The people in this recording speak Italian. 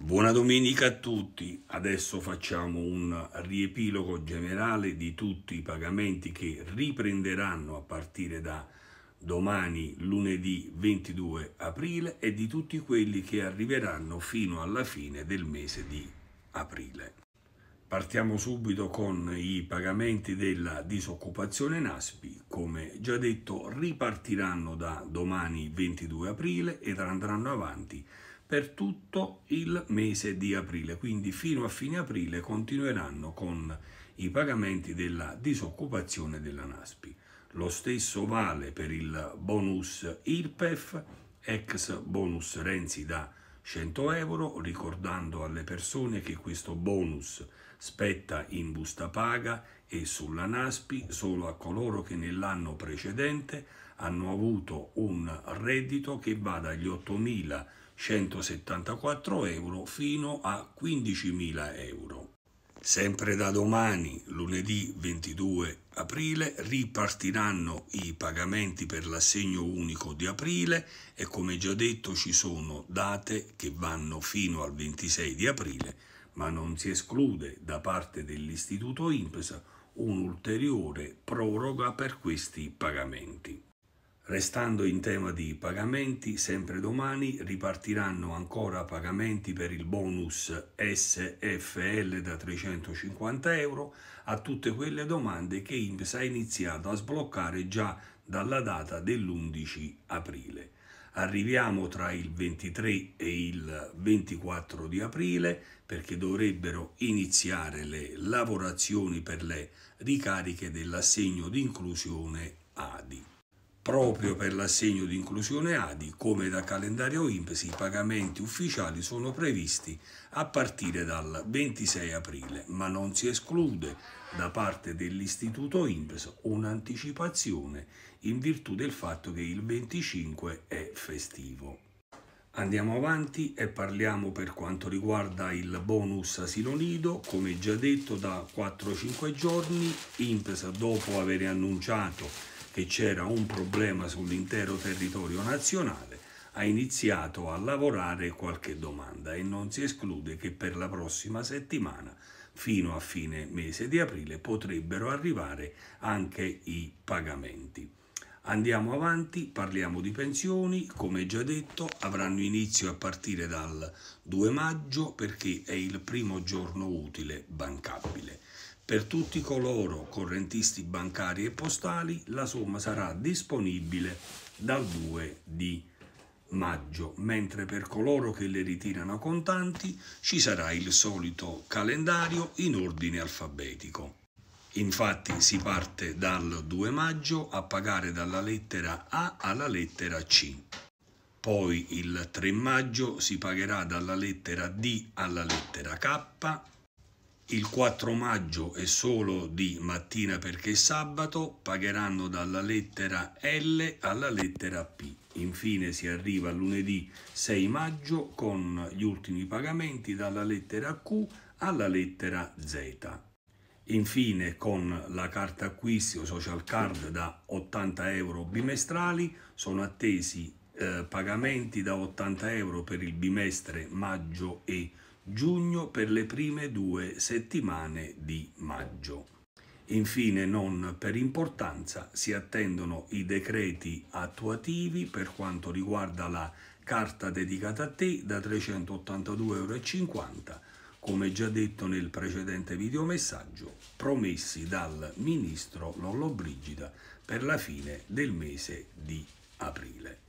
Buona domenica a tutti, adesso facciamo un riepilogo generale di tutti i pagamenti che riprenderanno a partire da domani lunedì 22 aprile e di tutti quelli che arriveranno fino alla fine del mese di aprile. Partiamo subito con i pagamenti della disoccupazione NASPI, come già detto ripartiranno da domani 22 aprile ed andranno avanti per tutto il mese di aprile, quindi fino a fine aprile continueranno con i pagamenti della disoccupazione della Naspi. Lo stesso vale per il bonus IRPEF, ex bonus Renzi da 100 euro, ricordando alle persone che questo bonus spetta in busta paga e sulla Naspi solo a coloro che nell'anno precedente hanno avuto un reddito che va dagli 8.000 174 euro fino a 15.000 euro. Sempre da domani, lunedì 22 aprile, ripartiranno i pagamenti per l'assegno unico di aprile e come già detto ci sono date che vanno fino al 26 di aprile, ma non si esclude da parte dell'istituto impresa un'ulteriore proroga per questi pagamenti. Restando in tema di pagamenti, sempre domani ripartiranno ancora pagamenti per il bonus SFL da 350 euro a tutte quelle domande che INPS ha iniziato a sbloccare già dalla data dell'11 aprile. Arriviamo tra il 23 e il 24 di aprile perché dovrebbero iniziare le lavorazioni per le ricariche dell'assegno di inclusione ADI. Proprio per l'assegno di inclusione ADI, come da calendario INPS, i pagamenti ufficiali sono previsti a partire dal 26 aprile, ma non si esclude da parte dell'Istituto INPS un'anticipazione in virtù del fatto che il 25 è festivo. Andiamo avanti e parliamo per quanto riguarda il bonus asilo nido, come già detto da 4-5 giorni, INPS dopo aver annunciato che c'era un problema sull'intero territorio nazionale, ha iniziato a lavorare qualche domanda e non si esclude che per la prossima settimana, fino a fine mese di aprile, potrebbero arrivare anche i pagamenti. Andiamo avanti, parliamo di pensioni, come già detto avranno inizio a partire dal 2 maggio perché è il primo giorno utile bancabile. Per tutti coloro correntisti bancari e postali la somma sarà disponibile dal 2 di maggio, mentre per coloro che le ritirano contanti ci sarà il solito calendario in ordine alfabetico. Infatti si parte dal 2 maggio a pagare dalla lettera A alla lettera C. Poi il 3 maggio si pagherà dalla lettera D alla lettera K il 4 maggio e solo di mattina perché sabato pagheranno dalla lettera L alla lettera P. Infine si arriva lunedì 6 maggio con gli ultimi pagamenti dalla lettera Q alla lettera Z. Infine con la carta acquisti o social card da 80 euro bimestrali sono attesi eh, pagamenti da 80 euro per il bimestre maggio e maggio giugno per le prime due settimane di maggio. Infine, non per importanza, si attendono i decreti attuativi per quanto riguarda la carta dedicata a te da 382,50 euro, come già detto nel precedente videomessaggio, promessi dal ministro Lollobrigida per la fine del mese di aprile.